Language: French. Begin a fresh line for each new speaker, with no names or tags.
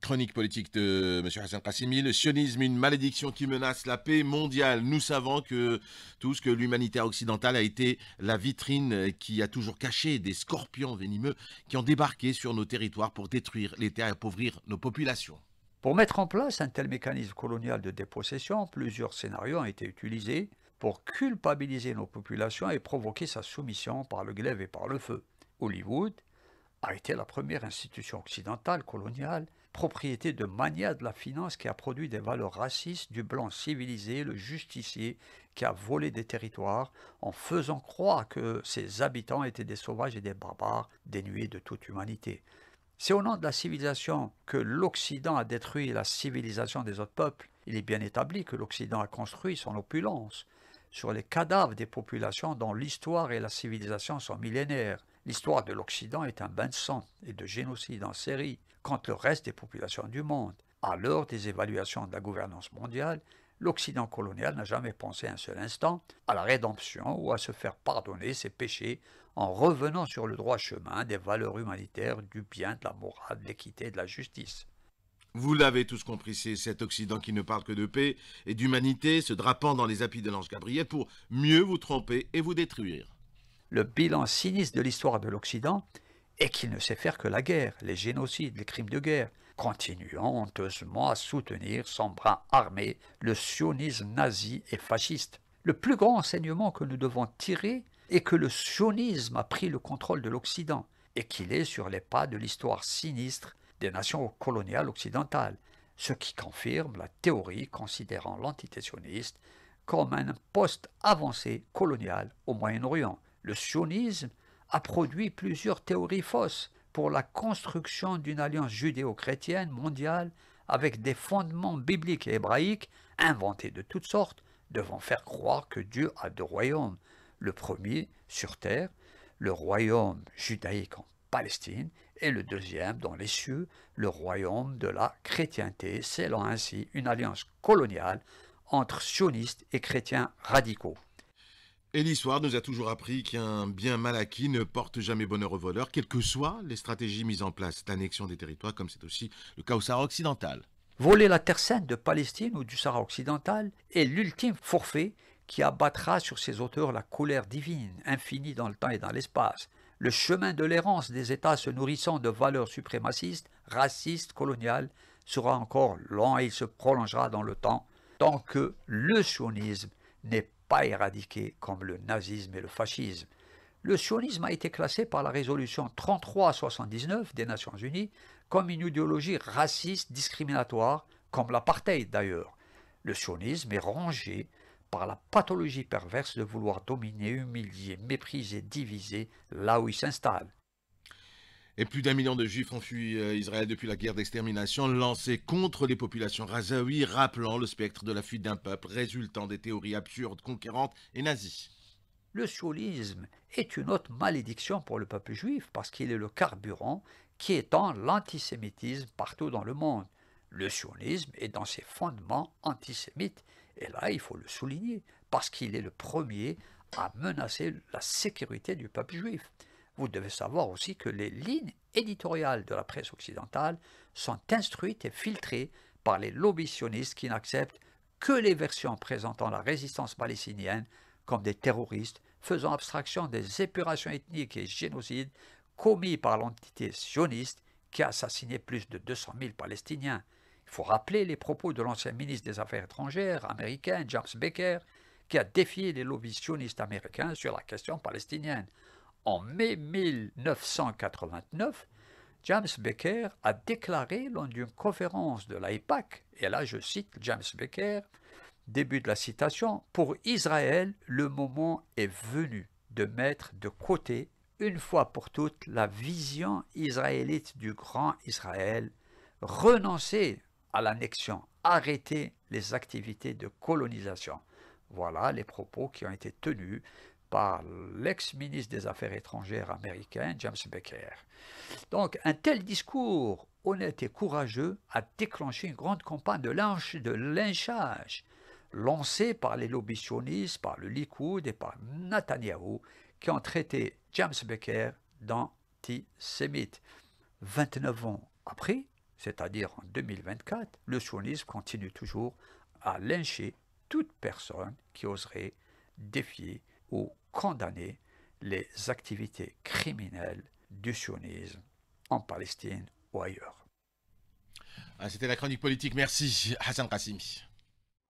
chronique, politique de M. Hassan Kassimi, le sionisme, une malédiction qui menace la paix mondiale. Nous savons que tout ce que l'humanitaire occidentale a été la vitrine qui a toujours caché des scorpions venimeux qui ont débarqué sur nos territoires pour détruire les terres et appauvrir nos populations. Pour mettre en place
un tel mécanisme colonial de dépossession, plusieurs scénarios ont été utilisés pour culpabiliser nos populations et provoquer sa soumission par le glaive et par le feu. Hollywood, a été la première institution occidentale coloniale, propriété de mania de la finance qui a produit des valeurs racistes du blanc civilisé, le justicier, qui a volé des territoires en faisant croire que ses habitants étaient des sauvages et des barbares dénués de toute humanité. C'est au nom de la civilisation que l'Occident a détruit la civilisation des autres peuples. Il est bien établi que l'Occident a construit son opulence sur les cadavres des populations dont l'histoire et la civilisation sont millénaires. L'histoire de l'Occident est un bain de sang et de génocide en série contre le reste des populations du monde. À l'heure des évaluations de la gouvernance mondiale, l'Occident colonial n'a jamais pensé un seul instant à la rédemption ou à se faire pardonner ses péchés en revenant sur le droit chemin des valeurs
humanitaires, du bien, de la morale, de l'équité et de la justice. Vous l'avez tous compris, c'est cet Occident qui ne parle que de paix et d'humanité, se drapant dans les habits de l'ange Gabriel pour mieux vous tromper et vous détruire le bilan sinistre de l'histoire de l'Occident et
qu'il ne sait faire que la guerre, les génocides, les crimes de guerre, continuant honteusement à soutenir sans bras armé, le sionisme nazi et fasciste. Le plus grand enseignement que nous devons tirer est que le sionisme a pris le contrôle de l'Occident et qu'il est sur les pas de l'histoire sinistre des nations coloniales occidentales, ce qui confirme la théorie considérant sioniste comme un poste avancé colonial au Moyen-Orient. Le sionisme a produit plusieurs théories fausses pour la construction d'une alliance judéo-chrétienne mondiale avec des fondements bibliques et hébraïques inventés de toutes sortes, devant faire croire que Dieu a deux royaumes, le premier sur terre, le royaume judaïque en Palestine, et le deuxième dans les cieux, le royaume de la chrétienté, scellant
ainsi une alliance coloniale entre sionistes et chrétiens radicaux. Et l'histoire nous a toujours appris qu'un bien mal acquis ne porte jamais bonheur aux voleurs, quelles que soient les stratégies mises en place d'annexion des territoires, comme c'est aussi le cas au Sahara occidental. Voler la terre sainte de Palestine ou du Sahara occidental est l'ultime forfait qui abattra sur ses
auteurs la colère divine, infinie dans le temps et dans l'espace. Le chemin de l'errance des États se nourrissant de valeurs suprémacistes, racistes, coloniales, sera encore long et il se prolongera dans le temps, tant que le sionisme n'est pas éradiqués comme le nazisme et le fascisme. Le sionisme a été classé par la résolution 3379 des Nations Unies comme une idéologie raciste discriminatoire, comme l'apartheid d'ailleurs. Le sionisme est rangé par la pathologie perverse de
vouloir dominer, humilier, mépriser, diviser là où il s'installe. Et plus d'un million de Juifs ont fui euh, Israël depuis la guerre d'extermination lancée contre les populations razaouis, rappelant le spectre de la fuite d'un peuple résultant des théories absurdes, conquérantes et nazies. Le sionisme est une autre malédiction pour le peuple juif parce qu'il est le
carburant qui étend l'antisémitisme partout dans le monde. Le sionisme est dans ses fondements antisémites, et là il faut le souligner, parce qu'il est le premier à menacer la sécurité du peuple juif. Vous devez savoir aussi que les lignes éditoriales de la presse occidentale sont instruites et filtrées par les lobbies sionistes qui n'acceptent que les versions présentant la résistance palestinienne comme des terroristes, faisant abstraction des épurations ethniques et génocides commis par l'entité sioniste qui a assassiné plus de 200 000 Palestiniens. Il faut rappeler les propos de l'ancien ministre des Affaires étrangères américain James Baker, qui a défié les lobbies sionistes américains sur la question palestinienne en mai 1989, James Becker a déclaré lors d'une conférence de l'IPAC, et là je cite James Becker, début de la citation, Pour Israël, le moment est venu de mettre de côté, une fois pour toutes, la vision israélite du grand Israël, renoncer à l'annexion, arrêter les activités de colonisation. Voilà les propos qui ont été tenus par l'ex-ministre des Affaires étrangères américain James Becker. Donc un tel discours honnête et courageux a déclenché une grande campagne de, lynchage lancée par les lobbyistes, par le Likoud et par Netanyahu, qui ont traité James Becker d'antisémite. 29 ans après, c'est-à-dire en 2024, le sionisme continue toujours à lyncher toute personne qui oserait défier ou condamner les activités criminelles du sionisme
en Palestine ou ailleurs. Ah, c'était la chronique politique. Merci, Hassan Kassimi.